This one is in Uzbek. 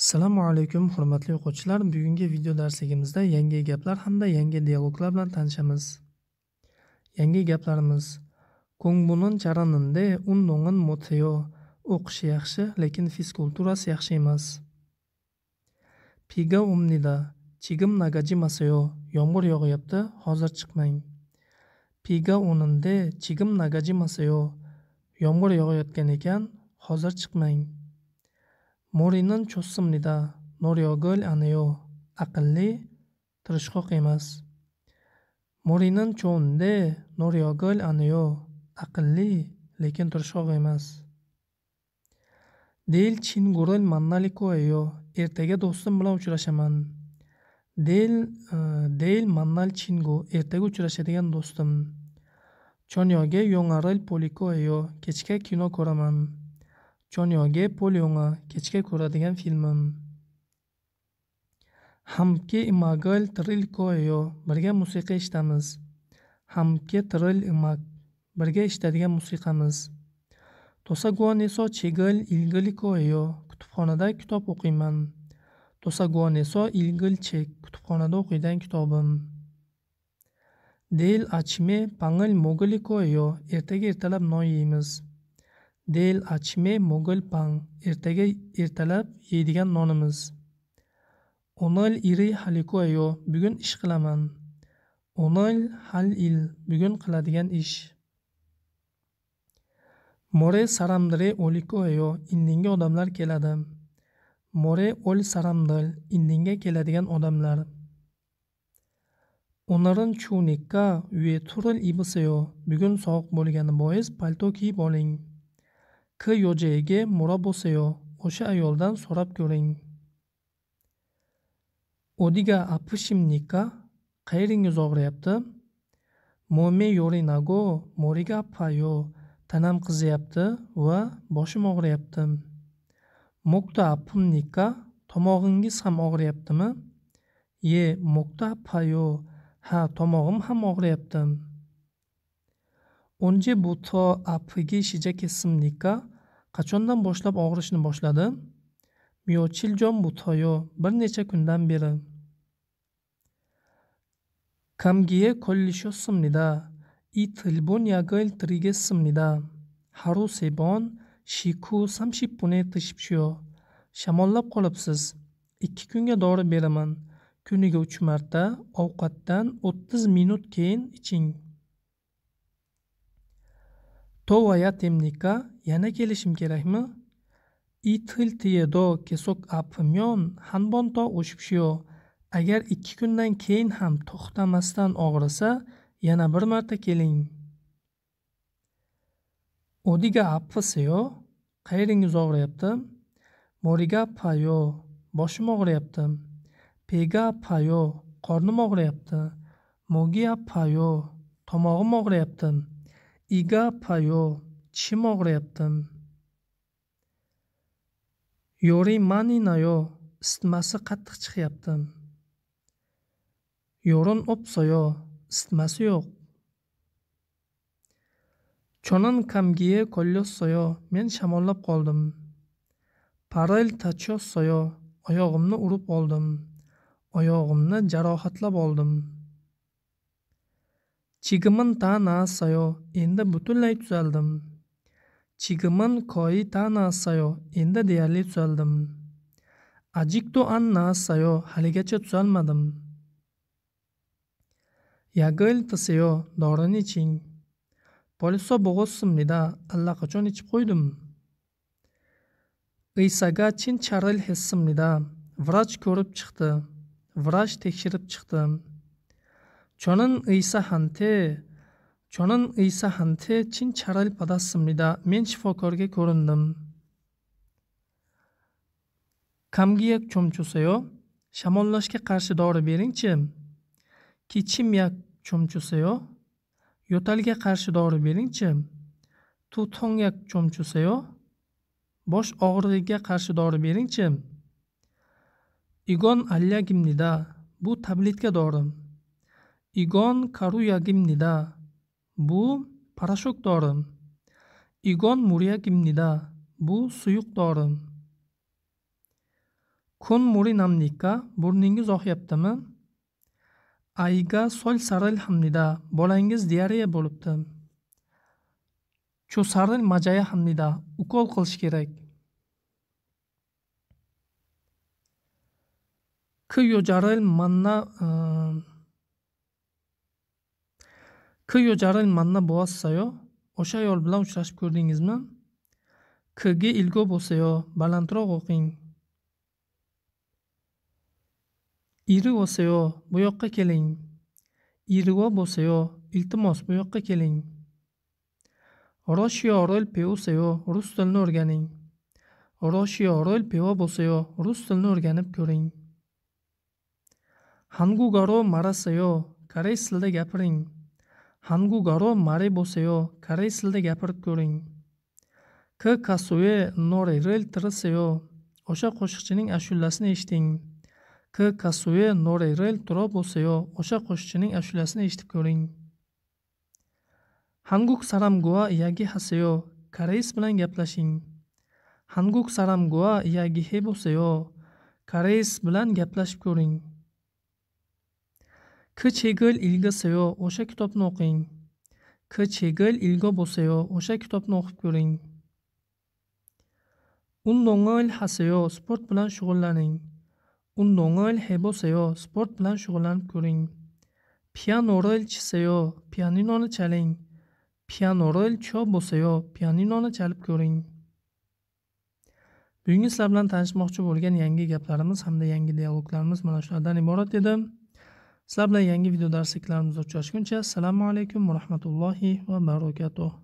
assalomu alaykum hurmatli o'quvchilar bugungi video darsligimizda yangi gaplar hamda yangi dialoglar bilan tanishamiz yangi gaplarimiz ko'ngbunin charaninde undo'in motiyo o'qishi yaxshi lekin fizkulturasi yaxshi emas piga umnida chigim nagajimasayo yomg'ir yog'yapti hozir chiqmang piga o'ninde chigim nagajimasayo yomg'ir yog'ayotgan ekan hozir chiqmang 머리는 좋습니다. 노력을 안 해요. 아깔리 들으시고 게임스. 머리는 좋은데 노력을 안 해요. 아깔리 lekin tirishqoq emas del chinguril mannalikoeyo ertaga do'stim bilan uchrashaman del e, del mannal chingu ertaga uchrashadigan do'stim chonyoga yo'ngaril ayo kechga kino ko'raman Jonyoga Polyon'a kechga ko'radigan filmim. Hamke imagal tril koyo birga musiqa eshitamiz. Hamke tril imag birga eshitadigan musiqamiz. Tosaguaneso chigil ilgil koyo kutubxonada kitob o'qiyman. Tosaguaneso ilgil chek kutubxonada o'qiydigan kitobim. Del achme pangil mogili koyo ertaga ertalab non yeymiz. del achme mogol pan ertaga ertalab yeydigan nonimiz onol iri halikuayo bugun ish qilaman onol hal il bugun qiladigan ish more saramdire olikuayo indinga odamlar keladi more ol saramdil indinga keladigan odamlar Onların chunikka ve turil ibisayo bugun sovuq bo'lgani bois palto kiyib oling q yo'jayiga muro bo'sayo o'sha ayoldan so'rab ko'ring 어디가 아프십니까? 가이링이 zo'g'rayapti mo'me yorinago moriga apayo tanam qiziyapti va boshim og'riyapti mo'kta apimnika tomog'ingiz ham og'riyaptimi ye mo'kta apayo ha tomog'im ham og'riyapti 언제부터 아프기 시작했습니까? qachondan boshlab og'rishni boshladi miochiljon butoyo bir necha kundan beri камгие коллишосмнида и тылбон ягыл тригессмнида haru sebon shiku самшиппуне тишипшиё shamollab qolibsiz ikki kunga dori beraman kuniga uch marta ovqatdan o'ttiz minut keyin iching tovaya temnika yana kelishim kerakmi itil tiedo kesok hanbon hanbonto oshibshiyo agar ikki kundan keyin ham to'xtamasdan og'risa yana bir marta keling odiga apfisiyo qayeringiz og'riyapti moriga payo boshim og'riyapti pega payo qornim og'riyapti mogia payo tomog'im og'riyapti iga payo chim og'riyapti yori maninayo isitmasi qattiq chiqyaptim yo'rin opsayo isitmasi yo'q chonan kamgiye kollossoyo men shamollab qoldim parel tachossoyo oyog'imni urib oldim oyog'imni jarohatlab oldim chigimin ta nasayo endi butunlay tuzaldim 지금은 거의 다 나왔어요. endi deyarli tuzaldim. Ajikto anna sayo haligacha tuzalmadim. tisiyo dorini iching polisso 벌써 먹었습니다. allaqachon ichib qo'ydim. Isaga chincharal 했습니다. Vrach ko'rib chiqdi. Vrach tekshirib chiqdi. isa hante İsa 저는 의사한테 진찰을 받았습니다. 면시포컬게 걸었는 감기약 좀 주세요. 샤먼러시게 karşı doğru birinci. çim 좀 çomçusayo, yotalge karşı doğru birinci. 두통약 좀 주세요. boş ağrıya karşı doğru birinci. 이건 알약입니다. bu tabletke doğru. 이건 가루약입니다. Bu parashok dori. 이건 물약입니다. Bu suyuq dori. Kun muri namnika, burningiz oqyaptimi? Ayga sol saril hamnida, bolangiz diareya bo'libdi. Cho'saril majaya hamnida, ukol qilish kerak. Ku yojaril manna ehm, k yo'jarin manna bo'assayo o'sha ayol bilan uchrashib ko'rdingizmi kga ilgo bo'lsayo balandroq o'qing iri bo'lsayo bu yoqqa keling irvo bo'lsayo iltimos bu yoqqa keling roshiyo rol peusayo rus tilini o'rganing roshiyo rol peva bo'lsayo rus tilini o'rganib ko'ring hangugaro marasayo koreys tilida gapiring hangu garo mare boseyo kare silde gapirib ko'ring k kasue nore rel tiriseyo o'sha qo'shiqchining ashulasini eshiting k kasue nore rel turo boseyo o'sha qo'shiqchining ashulasini eshitib ko'ring hanguk saram saramgua yagi haseyo koreys bilan gaplashing hanguk saram saramgua yagihe boseyo koreys bilan gaplashib ko'ring 그 책을 읽으세요. o'sha kitobni o'qing. 그 책을 읽어보세요. o'sha kitobni o'qib ko'ring. 운동을 하세요. 스포츠 bilan shug'ullaning. 운동을 해보세요. 스포츠 bilan shug'ullanib ko'ring. 피아노를 치세요. 피아노니 chaling. 피아노를 쳐보세요. 피아노니 chalib ko'ring. Bugungi sizlar bilan tanishmoqchi bo'lgan yangi gaplarimiz hamda yangi dialoglarimiz mana shulardan iborat edi. sizlar bilan yangi video darsliklarimizda uchrashguncha assalomu alaykum va rahmatullohi va barakatuh